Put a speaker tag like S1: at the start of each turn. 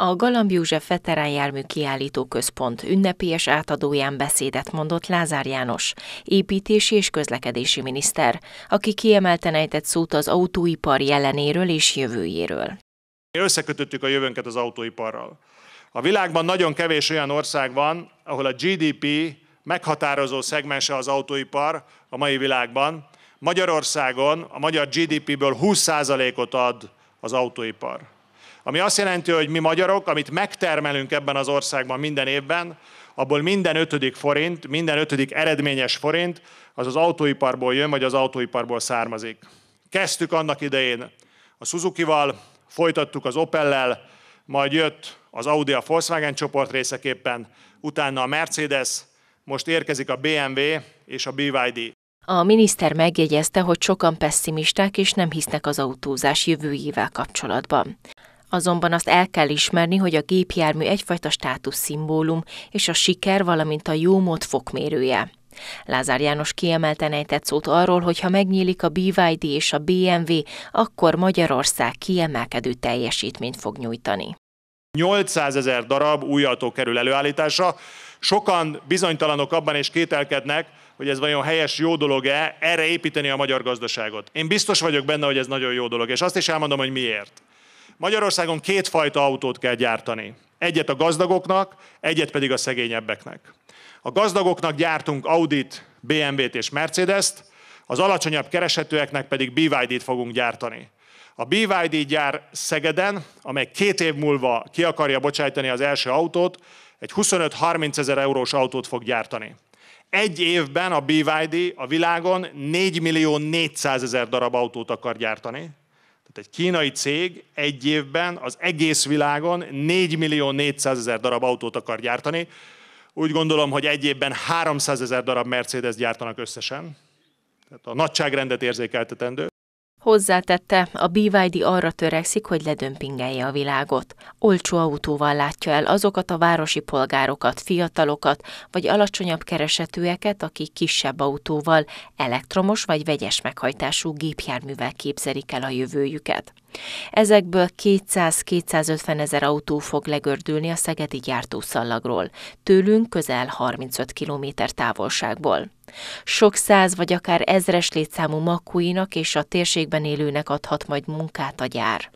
S1: a Galamb József Veterán Jármű Kiállító Központ ünnepélyes átadóján beszédet mondott Lázár János, építési és közlekedési miniszter, aki kiemelten ejtett szót az autóipar jelenéről és jövőjéről.
S2: Összekötöttük a jövőnket az autóiparral. A világban nagyon kevés olyan ország van, ahol a GDP meghatározó szegmense az autóipar a mai világban. Magyarországon a magyar GDP-ből 20%-ot ad az autóipar. Ami azt jelenti, hogy mi magyarok, amit megtermelünk ebben az országban minden évben, abból minden ötödik forint, minden ötödik eredményes forint az az autóiparból jön, vagy az autóiparból származik. Kezdtük annak idején a Suzuki-val, folytattuk az Opel-lel, majd jött az Audi a Volkswagen csoport részeképpen, utána a Mercedes, most érkezik a BMW és a BYD.
S1: A miniszter megjegyezte, hogy sokan pessimisták és nem hisznek az autózás jövőjével kapcsolatban. Azonban azt el kell ismerni, hogy a gépjármű egyfajta szimbólum, és a siker, valamint a jó mód fokmérője. Lázár János kiemelten ejtett szót arról, hogy ha megnyílik a BYD és a BMW, akkor Magyarország kiemelkedő teljesítményt fog nyújtani.
S2: 800 ezer darab új autó kerül előállításra. Sokan bizonytalanok abban és kételkednek, hogy ez vajon helyes, jó dolog-e erre építeni a magyar gazdaságot. Én biztos vagyok benne, hogy ez nagyon jó dolog, és azt is elmondom, hogy miért. Magyarországon kétfajta autót kell gyártani. Egyet a gazdagoknak, egyet pedig a szegényebbeknek. A gazdagoknak gyártunk Audit, BMW-t és Mercedes-t, az alacsonyabb keresetőeknek pedig BYD-t fogunk gyártani. A BYD gyár Szegeden, amely két év múlva ki akarja bocsájtani az első autót, egy 25-30 ezer eurós autót fog gyártani. Egy évben a BYD a világon 4 millió 400 ezer darab autót akar gyártani egy kínai cég egy évben az egész világon 4 millió 400 ezer darab autót akar gyártani. Úgy gondolom, hogy egy évben 300 ezer darab Mercedes gyártanak összesen. Tehát a nagyságrendet érzékeltetendő.
S1: Hozzátette, a BYD arra törekszik, hogy ledömpingelje a világot. Olcsó autóval látja el azokat a városi polgárokat, fiatalokat vagy alacsonyabb keresetűeket, akik kisebb autóval, elektromos vagy vegyes meghajtású gépjárművel képzelik el a jövőjüket. Ezekből 200-250 ezer autó fog legördülni a szegedi gyártószallagról, tőlünk közel 35 km távolságból. Sok száz vagy akár ezres létszámú makkúinak és a térségben élőnek adhat majd munkát a gyár.